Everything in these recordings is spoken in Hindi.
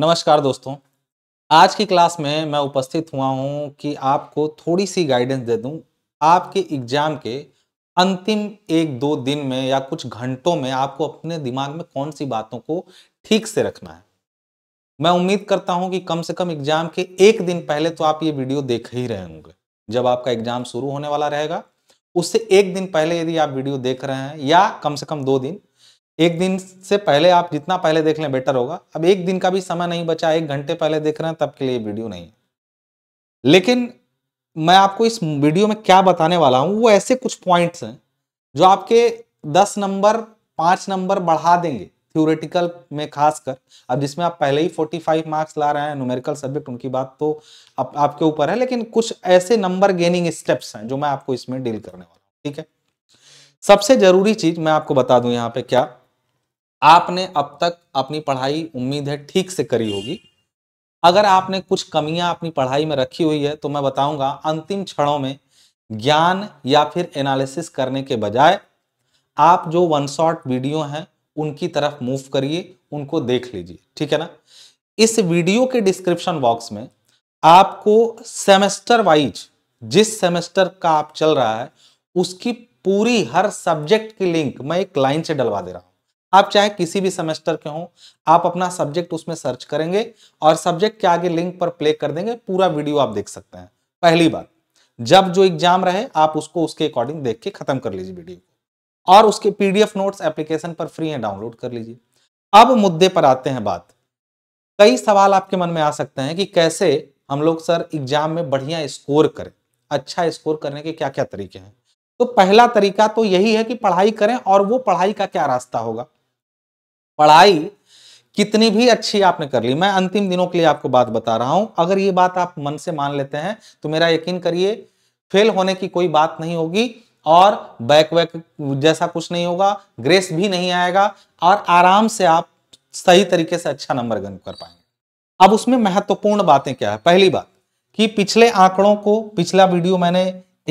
नमस्कार दोस्तों आज की क्लास में मैं उपस्थित हुआ हूं कि आपको थोड़ी सी गाइडेंस दे दूं आपके एग्जाम के अंतिम एक दो दिन में या कुछ घंटों में आपको अपने दिमाग में कौन सी बातों को ठीक से रखना है मैं उम्मीद करता हूं कि कम से कम एग्जाम के एक दिन पहले तो आप ये वीडियो देख ही रहे होंगे जब आपका एग्जाम शुरू होने वाला रहेगा उससे एक दिन पहले यदि आप वीडियो देख रहे हैं या कम से कम दो दिन एक दिन से पहले आप जितना पहले देख लें बेटर होगा अब एक दिन का भी समय नहीं बचा एक घंटे पहले देख रहे हैं तब के लिए वीडियो नहीं लेकिन मैं आपको इस वीडियो में क्या बताने वाला हूं वो ऐसे कुछ पॉइंट्स हैं जो आपके दस नंबर पांच नंबर बढ़ा देंगे थ्योरेटिकल में खासकर अब जिसमें आप पहले ही 45 मार्क्स ला रहे हैं न्यूमेरिकल सब्जेक्ट उनकी बात तो आप, आपके ऊपर है लेकिन कुछ ऐसे नंबर गेनिंग स्टेप्स हैं जो मैं आपको इसमें डील करने वाला हूँ ठीक है सबसे जरूरी चीज मैं आपको बता दूं यहाँ पे क्या आपने अब तक अपनी पढ़ाई उम्मीद है ठीक से करी होगी अगर आपने कुछ कमियां अपनी पढ़ाई में रखी हुई है तो मैं बताऊंगा अंतिम क्षणों में ज्ञान या फिर एनालिसिस करने के बजाय आप जो वन शॉट वीडियो हैं उनकी तरफ मूव करिए उनको देख लीजिए ठीक है ना इस वीडियो के डिस्क्रिप्शन बॉक्स में आपको सेमेस्टर वाइज जिस सेमेस्टर का आप चल रहा है उसकी पूरी हर सब्जेक्ट की लिंक मैं एक लाइन से डलवा दे रहा हूं आप चाहे किसी भी सेमेस्टर के हों आप अपना सब्जेक्ट उसमें सर्च करेंगे और सब्जेक्ट के आगे लिंक पर प्ले कर देंगे पूरा वीडियो आप देख सकते हैं पहली बात जब जो एग्जाम रहे आप उसको उसके अकॉर्डिंग देख के खत्म कर लीजिए वीडियो को और उसके पीडीएफ नोट्स एप्लीकेशन पर फ्री है डाउनलोड कर लीजिए अब मुद्दे पर आते हैं बात कई सवाल आपके मन में आ सकते हैं कि कैसे हम लोग सर एग्जाम में बढ़िया स्कोर करें अच्छा स्कोर करने के क्या क्या तरीके हैं तो पहला तरीका तो यही है कि पढ़ाई करें और वो पढ़ाई का क्या रास्ता होगा पढ़ाई कितनी भी अच्छी आपने कर ली मैं अंतिम दिनों के लिए आपको बात बता रहा हूं अगर ये बात आप मन से मान लेते हैं तो मेरा यकीन करिए फेल होने की कोई बात नहीं होगी और बैक वैक जैसा कुछ नहीं होगा ग्रेस भी नहीं आएगा और आराम से आप सही तरीके से अच्छा नंबर गन कर पाएंगे अब उसमें महत्वपूर्ण बातें क्या है पहली बात कि पिछले आंकड़ों को पिछला वीडियो मैंने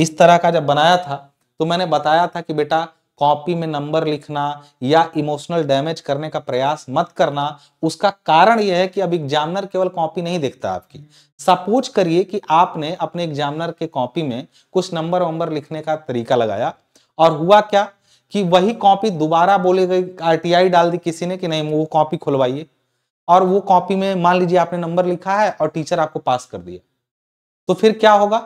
इस तरह का जब बनाया था तो मैंने बताया था कि बेटा कॉपी में नंबर लिखना या इमोशनल डैमेज करने का प्रयास मत करना उसका कारण यह है कि अब एग्जामिनर केवल कॉपी नहीं देखता आपकी सपोज करिए कि आपने अपने एग्जामिनर के कॉपी में कुछ नंबर वंबर लिखने का तरीका लगाया और हुआ क्या कि वही कॉपी दोबारा बोले गई आरटीआई डाल दी किसी ने कि नहीं वो कॉपी खुलवाइए और वो कॉपी में मान लीजिए आपने नंबर लिखा है और टीचर आपको पास कर दिया तो फिर क्या होगा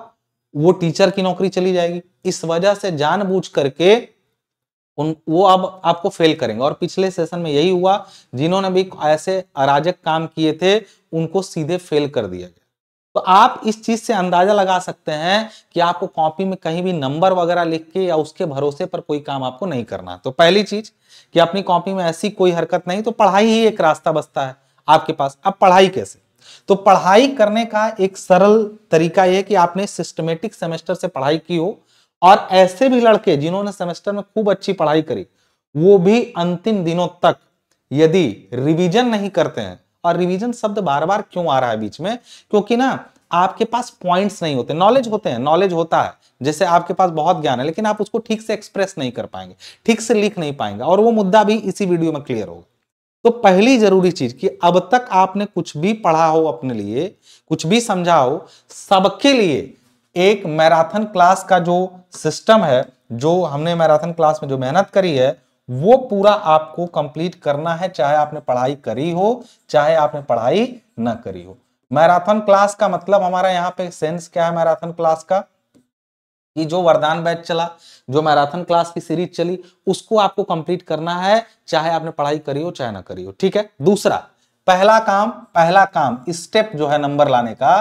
वो टीचर की नौकरी चली जाएगी इस वजह से जानबूझ करके उन वो अब आपको फेल करेंगे और पिछले सेशन में यही हुआ जिन्होंने भी ऐसे अराजक काम किए थे उनको सीधे फेल कर दिया गया तो आप इस चीज से अंदाजा लगा सकते हैं कि आपको कॉपी में कहीं भी नंबर वगैरह लिख के या उसके भरोसे पर कोई काम आपको नहीं करना तो पहली चीज कि अपनी कॉपी में ऐसी कोई हरकत नहीं तो पढ़ाई ही एक रास्ता बसता है आपके पास अब पढ़ाई कैसे तो पढ़ाई करने का एक सरल तरीका यह कि आपने सिस्टमेटिक सेमेस्टर से पढ़ाई की हो और ऐसे भी लड़के जिन्होंने सेमेस्टर में खूब अच्छी पढ़ाई करी वो भी अंतिम दिनों तक यदि रिवीजन नहीं करते हैं और रिवीजन शब्द बार बार क्यों आ रहा है बीच में क्योंकि ना आपके पास पॉइंट्स नहीं होते नॉलेज होते हैं नॉलेज होता है जैसे आपके पास बहुत ज्ञान है लेकिन आप उसको ठीक से एक्सप्रेस नहीं कर पाएंगे ठीक से लिख नहीं पाएंगे और वो मुद्दा भी इसी वीडियो में क्लियर होगा तो पहली जरूरी चीज कि अब तक आपने कुछ भी पढ़ा हो अपने लिए कुछ भी समझा हो सबके लिए एक मैराथन क्लास का जो सिस्टम है जो हमने मैराथन क्लास में जो मेहनत करी है वो पूरा आपको कंप्लीट करना है चाहे आपने पढ़ाई करी हो चाहे आपने पढ़ाई ना करी हो मैराथन क्लास का मतलब हमारा यहाँ पे सेंस क्या है मैराथन क्लास का कि जो वरदान बैच चला जो मैराथन क्लास की सीरीज चली उसको आपको कंप्लीट करना है चाहे आपने पढ़ाई करी हो चाहे ना करी हो ठीक है दूसरा पहला काम पहला काम स्टेप जो है नंबर लाने का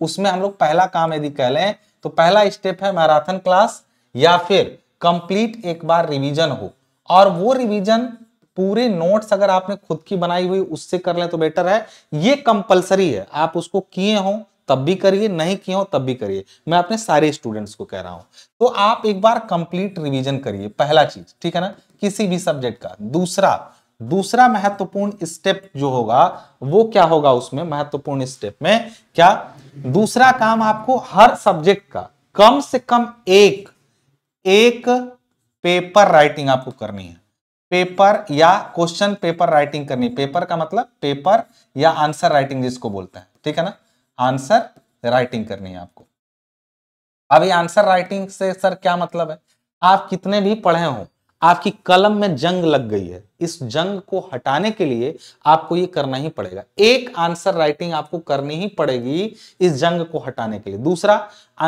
उसमें हम लोग पहला काम यदि कह लें तो पहला स्टेप है मैराथन क्लास या फिर कंप्लीट एक बार रिवीजन हो और वो रिवीजन पूरे नोट्स अगर आपने खुद की बनाई हुई उससे कर लें तो बेटर है ये कंपलसरी है आप उसको किए हो तब भी करिए नहीं किए हो तब भी करिए मैं अपने सारे स्टूडेंट्स को कह रहा हूं तो आप एक बार कंप्लीट रिवीजन करिए पहला चीज ठीक है ना किसी भी सब्जेक्ट का दूसरा दूसरा महत्वपूर्ण स्टेप जो होगा वो क्या होगा उसमें महत्वपूर्ण स्टेप में क्या दूसरा काम आपको हर सब्जेक्ट का कम से कम एक एक पेपर राइटिंग आपको करनी है पेपर या क्वेश्चन पेपर राइटिंग करनी पेपर का मतलब पेपर या आंसर राइटिंग जिसको बोलता है ठीक है ना आंसर राइटिंग करनी है आपको अभी आंसर राइटिंग से सर क्या मतलब है आप कितने भी पढ़े हों आपकी कलम में जंग लग गई है इस जंग को हटाने के लिए आपको ये करना ही पड़ेगा एक आंसर राइटिंग आपको करनी ही पड़ेगी इस जंग को हटाने के लिए दूसरा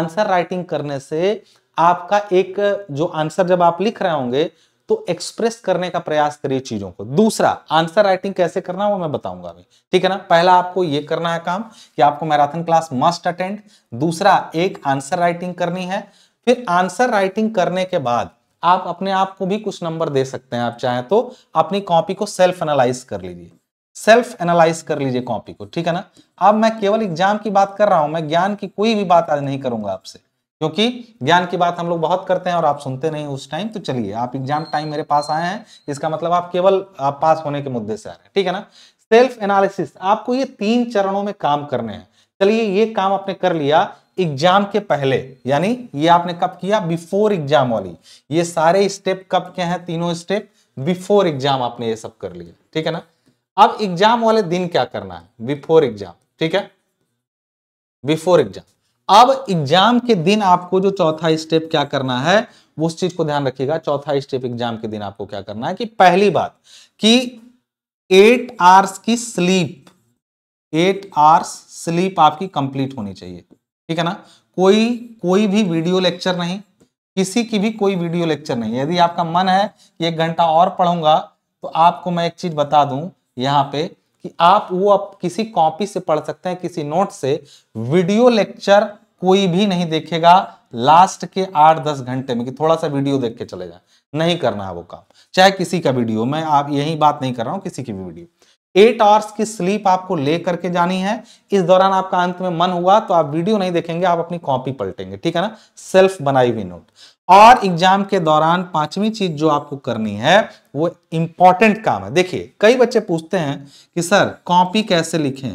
आंसर राइटिंग करने से आपका एक जो आंसर जब आप लिख रहे होंगे तो एक्सप्रेस करने का प्रयास करिए चीजों को दूसरा आंसर राइटिंग कैसे करना वो मैं बताऊंगा अभी ठीक है ना पहला आपको ये करना है काम कि आपको मैराथन क्लास मस्ट अटेंड दूसरा एक आंसर राइटिंग करनी है फिर आंसर राइटिंग करने के बाद आप अपने आप को भी कुछ नंबर दे सकते हैं आप चाहें तो अपनी कॉपी को सेल्फ एनालाइज कर लीजिए सेल्फ एनालाइज कर लीजिए कॉपी को ठीक है ना अब मैं केवल एग्जाम की बात कर रहा हूं मैं ज्ञान की कोई भी बात आज नहीं करूंगा आपसे क्योंकि ज्ञान की बात हम लोग बहुत करते हैं और आप सुनते नहीं उस टाइम तो चलिए आप एग्जाम टाइम मेरे पास आए हैं इसका मतलब आप केवल आप पास होने के मुद्दे से आ रहे हैं ठीक है ना सेल्फ एनालिसिस आपको ये तीन चरणों में काम करने हैं चलिए ये काम आपने कर लिया एग्जाम के पहले यानी ये आपने कब किया बिफोर एग्जाम वाली ये सारे स्टेप कब के हैं तीनों स्टेप बिफोर एग्जाम आपने ये सब कर लिया ठीक है ना अब एग्जाम वाले दिन क्या करना है बिफोर एग्जाम ठीक है बिफोर एग्जाम अब एग्जाम के दिन आपको जो चौथा स्टेप क्या करना है वो उस चीज को ध्यान रखिएगा चौथा स्टेप एग्जाम के दिन आपको क्या करना है कि पहली बात कि एट आवर्स की स्लीप एट आवर्स स्लीप आपकी कंप्लीट होनी चाहिए ठीक है ना कोई कोई भी वीडियो लेक्चर नहीं किसी की भी कोई वीडियो लेक्चर नहीं यदि आपका मन है कि एक घंटा और पढ़ूंगा तो आपको मैं एक चीज बता दूं यहाँ पे कि आप वो आप किसी कॉपी से पढ़ सकते हैं किसी नोट से वीडियो लेक्चर कोई भी नहीं देखेगा लास्ट के आठ दस घंटे में कि थोड़ा सा वीडियो देख के चले जाए नहीं करना है वो काम चाहे किसी का वीडियो मैं आप यही बात नहीं कर रहा हूं किसी की भी वीडियो एट आवर्स की स्लीप आपको ले करके जानी है इस दौरान आपका अंत में मन हुआ तो आप वीडियो नहीं देखेंगे आप अपनी कॉपी पलटेंगे ठीक है ना सेल्फ बनाई हुई नोट और एग्जाम के दौरान पांचवी चीज जो आपको करनी है वो इंपॉर्टेंट काम है देखिए कई बच्चे पूछते हैं कि सर कॉपी कैसे लिखें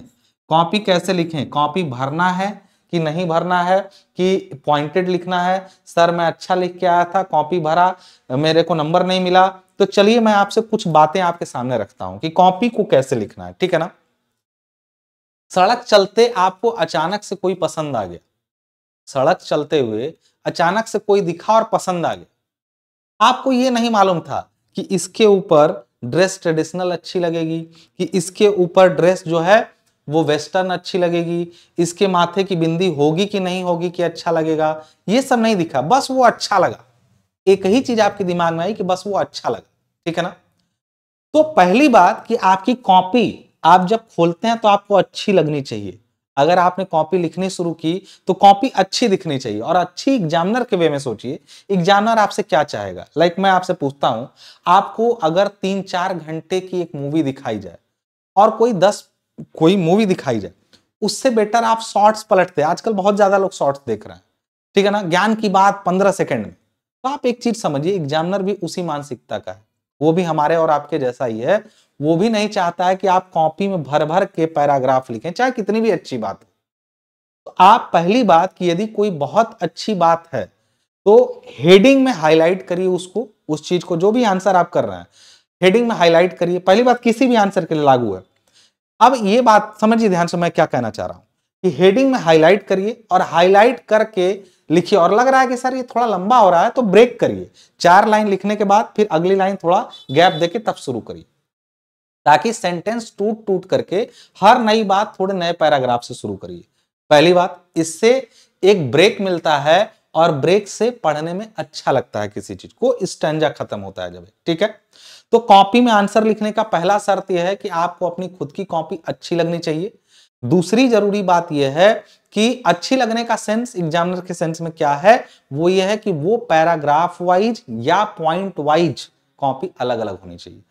कॉपी कैसे लिखें कॉपी भरना है कि नहीं भरना है कि पॉइंटेड लिखना है सर मैं अच्छा लिख के आया था कॉपी भरा मेरे को नंबर नहीं मिला तो चलिए मैं आपसे कुछ बातें आपके सामने रखता हूं कि कॉपी को कैसे लिखना है ठीक है ना सड़क चलते आपको अचानक से कोई पसंद आ गया सड़क चलते हुए अचानक से कोई दिखा और पसंद आ गया आपको ये नहीं मालूम था कि इसके ऊपर ड्रेस ट्रेडिशनल अच्छी लगेगी कि इसके ऊपर ड्रेस जो है वो वेस्टर्न अच्छी लगेगी इसके माथे की बिंदी होगी कि नहीं होगी कि अच्छा लगेगा ये सब नहीं दिखा बस वो अच्छा लगा एक ही चीज आपके दिमाग में आई कि बस वो अच्छा लगा ठीक है ना तो पहली बात कि आपकी कॉपी आप जब खोलते हैं तो आपको अच्छी लगनी चाहिए अगर आपने कॉपी लिखनी शुरू की तो कॉपी अच्छी दिखनी चाहिए और अच्छी एग्जामिनर के वे में सोचिए एग्जामिनर आपसे क्या चाहेगा लाइक like मैं आपसे पूछता हूं आपको अगर तीन चार घंटे की एक मूवी दिखाई जाए और कोई दस कोई मूवी दिखाई जाए उससे बेटर आप शॉर्ट्स पलटते हैं आजकल बहुत ज्यादा लोग शॉर्ट्स देख रहे हैं ठीक है ना ज्ञान की बात पंद्रह सेकेंड में तो आप एक चीज समझिए एग्जामिनर भी उसी मानसिकता का है वो भी हमारे और आपके जैसा ही है वो भी नहीं चाहता है कि आप कॉपी में भर भर के पैराग्राफ लिखें चाहे कितनी भी अच्छी बात हो तो आप पहली बात कि यदि कोई बहुत अच्छी बात है तो हेडिंग में हाईलाइट करिए उसको उस चीज को जो भी आंसर आप कर रहे हैं हेडिंग में हाईलाइट करिए पहली बात किसी भी आंसर के लिए लागू है अब ये बात समझिए ध्यान से मैं क्या कहना चाह रहा हूं कि हेडिंग में हाईलाइट करिए और हाईलाइट करके लिखिए और लग रहा है कि सर ये थोड़ा लंबा हो रहा है तो ब्रेक करिए चार लाइन लिखने के बाद फिर अगली लाइन थोड़ा गैप देके तब शुरू करिए ताकि सेंटेंस टूट टूट करके हर नई बात थोड़े नए पैराग्राफ से शुरू करिए पहली बात इससे एक ब्रेक मिलता है और ब्रेक से पढ़ने में अच्छा लगता है किसी चीज को स्टेंजा खत्म होता है जब ठीक है तो कॉपी में आंसर लिखने का पहला शर्त यह है कि आपको अपनी खुद की कॉपी अच्छी लगनी चाहिए दूसरी जरूरी बात यह है कि अच्छी लगने का सेंस एग्जामिनर के सेंस में क्या है वो यह है कि वो पैराग्राफ वाइज या पॉइंट वाइज कॉपी अलग अलग होनी चाहिए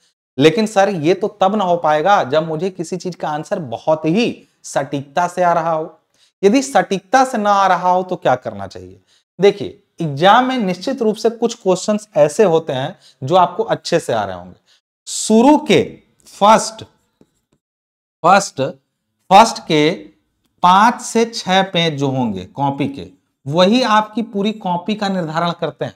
लेकिन सर ये तो तब ना हो पाएगा जब मुझे किसी चीज का आंसर बहुत ही सटीकता से आ रहा हो यदि सटीकता से ना आ रहा हो तो क्या करना चाहिए देखिए एग्जाम में निश्चित रूप से कुछ क्वेश्चंस ऐसे होते हैं जो आपको अच्छे से आ रहे होंगे शुरू के फर्स्ट फर्स्ट फर्स्ट के पांच से छह पेज जो होंगे कॉपी के वही आपकी पूरी कॉपी का निर्धारण करते हैं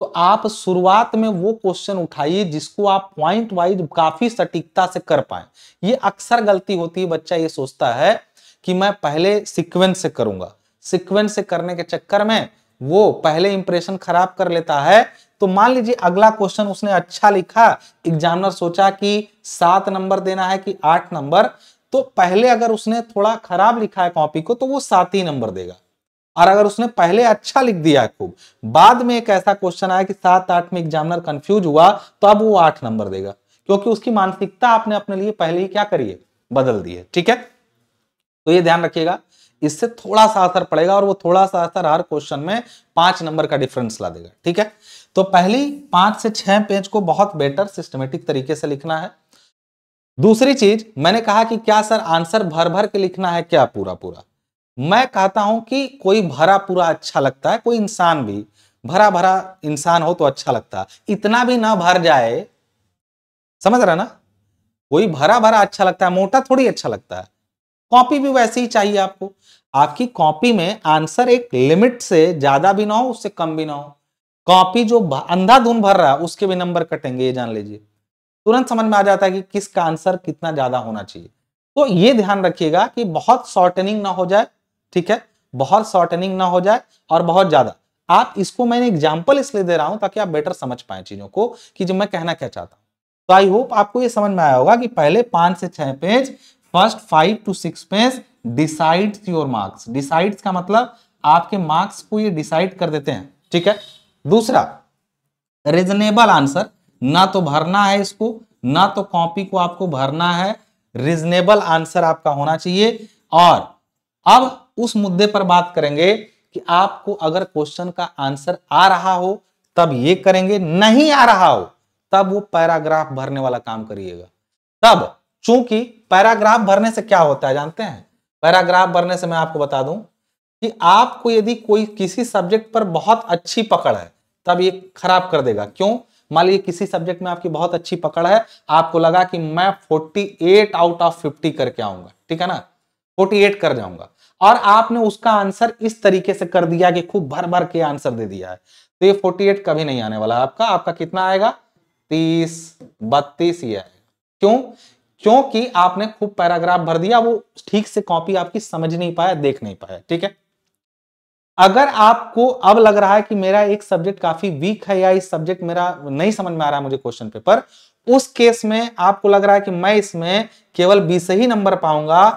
तो आप शुरुआत में वो क्वेश्चन उठाइए जिसको आप पॉइंट वाइज काफी सटीकता से कर पाए ये अक्सर गलती होती है बच्चा ये सोचता है कि मैं पहले सिक्वेंस से करूंगा सिक्वेंस से करने के चक्कर में वो पहले इंप्रेशन खराब कर लेता है तो मान लीजिए अगला क्वेश्चन उसने अच्छा लिखा एग्जामिनर सोचा कि सात नंबर देना है कि आठ नंबर तो पहले अगर उसने थोड़ा खराब लिखा है कॉपी को तो वो सात ही नंबर देगा और अगर उसने पहले अच्छा लिख दिया खूब बाद में एक ऐसा क्वेश्चन आया कि सात आठ में एग्जामिनर कंफ्यूज हुआ तो अब वो आठ नंबर देगा क्योंकि उसकी मानसिकता आपने अपने लिए पहले ही क्या करिए बदल दी है ठीक है तो ये ध्यान रखिएगा इससे थोड़ा सा असर पड़ेगा और वो थोड़ा सा असर हर क्वेश्चन में पांच नंबर का डिफरेंस ला देगा ठीक है तो पहली पांच से छह पेज को बहुत बेटर सिस्टमेटिक तरीके से लिखना है दूसरी चीज मैंने कहा कि क्या सर आंसर भर भर के लिखना है क्या पूरा पूरा मैं कहता हूं कि कोई भरा पूरा अच्छा लगता है कोई इंसान भी भरा भरा इंसान हो तो अच्छा लगता है इतना भी ना भर जाए समझ रहा ना कोई भरा भरा अच्छा लगता है मोटा थोड़ी अच्छा लगता है कॉपी भी वैसे ही चाहिए आपको आपकी कॉपी में आंसर एक लिमिट से ज्यादा भी ना हो उससे कम भी ना हो कॉपी जो अंधाधुन भर रहा है उसके भी नंबर कटेंगे ये जान लीजिए तुरंत समझ में आ जाता है कि किसका आंसर कितना ज्यादा होना चाहिए तो ये ध्यान रखिएगा कि बहुत शॉर्टनिंग ना हो जाए ठीक है बहुत शॉर्टनिंग ना हो जाए और बहुत ज्यादा आप इसको मैंने एग्जाम्पल इसलिए दे रहा हूं ताकि आप बेटर समझ पाए चीजों को कि जो मैं कहना क्या चाहता हूं तो आई होप आपको ये समझ में आया होगा कि पहले पांच से छह page first five to six page decides your marks decides का मतलब आपके मार्क्स को ये डिसाइड कर देते हैं ठीक है दूसरा रिजनेबल आंसर ना तो भरना है इसको ना तो कॉपी को आपको भरना है रिजनेबल आंसर आपका होना चाहिए और अब उस मुद्दे पर बात करेंगे कि आपको अगर क्वेश्चन का आंसर आ रहा हो तब ये करेंगे नहीं आ रहा हो तब वो पैराग्राफ भरने वाला काम करिएगा तब चूंकि पैराग्राफ भरने से क्या होता है जानते हैं पैराग्राफ भरने से मैं आपको बता दूं कि आपको यदि कोई किसी सब्जेक्ट पर बहुत अच्छी पकड़ है तब ये खराब कर देगा क्यों मान लीजिए किसी सब्जेक्ट में आपकी बहुत अच्छी पकड़ है आपको लगा कि मैं 48 आउट ऑफ 50 करके आऊंगा ठीक है ना 48 कर जाऊंगा और आपने उसका आंसर इस तरीके से कर दिया कि खूब भर भर के आंसर दे दिया है तो ये 48 कभी नहीं आने वाला आपका आपका कितना आएगा 30 बत्तीस ये आएगा क्यों क्योंकि आपने खूब पैराग्राफ भर दिया वो ठीक से कॉपी आपकी समझ नहीं पाया देख नहीं पाया ठीक है अगर आपको अब लग रहा है कि मेरा एक सब्जेक्ट काफी वीक है या इस सब्जेक्ट मेरा नहीं समझ में आ रहा है मुझे क्वेश्चन पेपर उस केस में आपको लग रहा है कि मैं इसमें केवल बीस ही नंबर पाऊंगा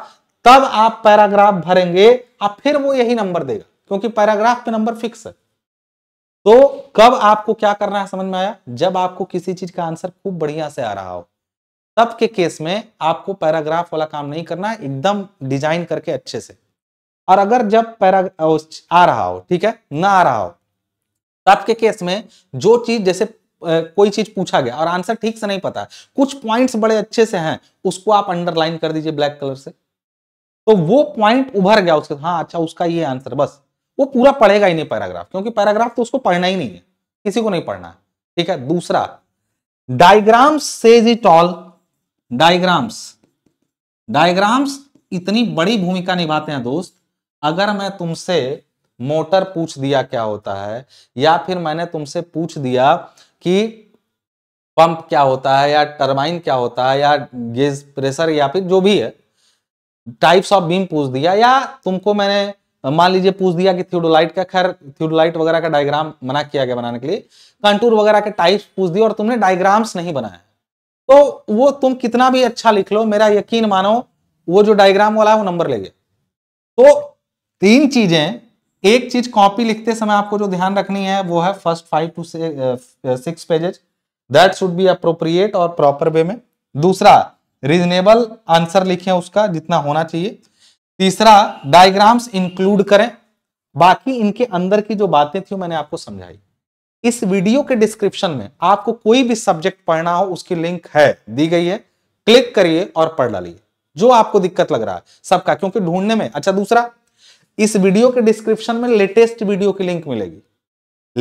तब आप पैराग्राफ भरेंगे आप फिर वो यही नंबर देगा क्योंकि पैराग्राफ पे नंबर फिक्स है तो कब आपको क्या करना है समझ में आया जब आपको किसी चीज का आंसर खूब बढ़िया से आ रहा हो तब के केस में आपको पैराग्राफ वाला काम नहीं करना है एकदम डिजाइन करके अच्छे से और अगर जब पैरा आ रहा हो ठीक है ना आ रहा हो तब के केस में जो चीज जैसे कोई चीज पूछा गया और आंसर ठीक से नहीं पता कुछ पॉइंट्स बड़े अच्छे से हैं उसको आप अंडरलाइन कर दीजिए ब्लैक कलर से तो वो पॉइंट उभर गया उसके हाँ अच्छा उसका ये आंसर बस वो पूरा पढ़ेगा ही नहीं पैराग्राफ क्योंकि पैराग्राफ तो उसको पढ़ना ही नहीं है किसी को नहीं पढ़ना है ठीक है दूसरा diagram says it all diagrams diagrams इतनी बड़ी भूमिका निभाते हैं दोस्त अगर मैं तुमसे मोटर पूछ दिया क्या होता है या फिर मैंने तुमसे पूछ दिया कि पंप क्या होता है या टर्बाइन क्या होता है या गेज प्रेशर या फिर जो भी है टाइप्स ऑफ बीम पूछ दिया या तुमको मैंने मान लीजिए पूछ दिया कि थ्यूडोलाइट का खैर थ्यूडोलाइट वगैरह का डायग्राम मना किया गया बनाने के लिए कंटूर वगैरह के टाइप्स पूछ दिया और तुमने डायग्राम्स नहीं बनाया तो वो तुम कितना भी अच्छा लिख लो मेरा यकीन मानो वो जो डायग्राम वाला है वो नंबर ले तो तीन चीजें एक चीज कॉपी लिखते समय आपको जो ध्यान रखनी है वो है first five to six pages that should be appropriate और प्रॉपर वे में दूसरा रीजनेबल आंसर लिखें उसका जितना होना चाहिए तीसरा डायग्राम्स इंक्लूड करें बाकी इनके अंदर की जो बातें थी मैंने आपको समझाई इस वीडियो के डिस्क्रिप्शन में आपको कोई भी सब्जेक्ट पढ़ना हो उसकी लिंक है दी गई है क्लिक करिए और पढ़ डालिए जो आपको दिक्कत लग रहा है सबका क्योंकि ढूंढने में अच्छा दूसरा इस वीडियो के डिस्क्रिप्शन में लेटेस्ट वीडियो की लिंक मिलेगी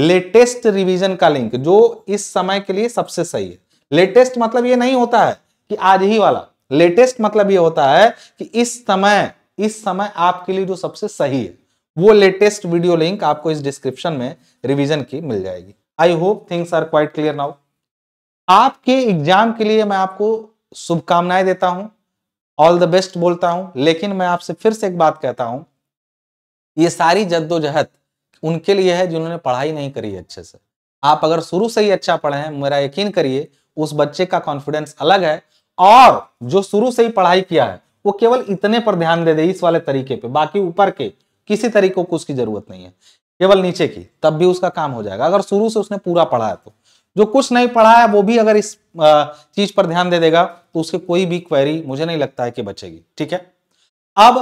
लेटेस्ट रिवीजन का लिंक जो इस समय के लिए सबसे सही है लेटेस्ट मतलब ये नहीं होता है कि आज ही वाला लेटेस्ट मतलब ये होता है कि इस समय इस समय आपके लिए जो सबसे सही है वो लेटेस्ट वीडियो लिंक आपको इस डिस्क्रिप्शन में रिवीजन की मिल जाएगी I hope things are quite clear now आपके एग्जाम के लिए मैं आपको शुभकामनाएं देता हूं ऑल द बेस्ट बोलता हूं लेकिन मैं आपसे फिर से एक बात कहता हूं ये सारी जद्दोजहद उनके लिए है जिन्होंने पढ़ाई नहीं करी अच्छे से आप अगर शुरू से ही अच्छा पढ़े हैं मेरा यकीन करिए उस बच्चे का कॉन्फिडेंस अलग है और जो शुरू से ही पढ़ाई किया है वो केवल इतने पर ध्यान दे दे इस वाले तरीके पे बाकी ऊपर के किसी तरीकों को उसकी जरूरत नहीं है केवल नीचे की तब भी उसका काम हो जाएगा अगर शुरू से उसने पूरा पढ़ा है तो जो कुछ नहीं पढ़ा है वो भी अगर इस चीज पर ध्यान दे देगा तो उसकी कोई भी क्वेरी मुझे नहीं लगता है कि बचेगी ठीक है अब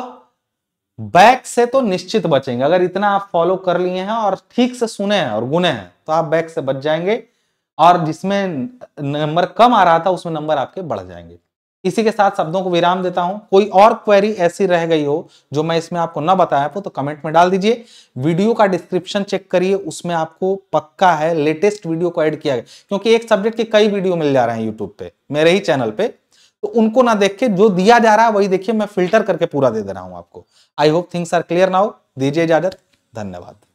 बैक से तो निश्चित बचेंगे अगर इतना आप फॉलो कर लिए हैं और ठीक से सुने हैं और गुने हैं तो आप बैक से बच जाएंगे और जिसमें नंबर कम आ रहा था उसमें नंबर आपके बढ़ जाएंगे इसी के साथ शब्दों को विराम देता हूं कोई और क्वेरी ऐसी रह गई हो जो मैं इसमें आपको ना बताया तो कमेंट में डाल दीजिए वीडियो का डिस्क्रिप्शन चेक करिए उसमें आपको पक्का है लेटेस्ट वीडियो को ऐड किया गया क्योंकि एक सब्जेक्ट के कई वीडियो मिल जा रहे हैं यूट्यूब पे मेरे ही चैनल पे तो उनको ना देख के जो दिया जा रहा है वही देखिए मैं फिल्टर करके पूरा दे दे रहा हूं आपको I hope things are clear now दीजिए इजाजत धन्यवाद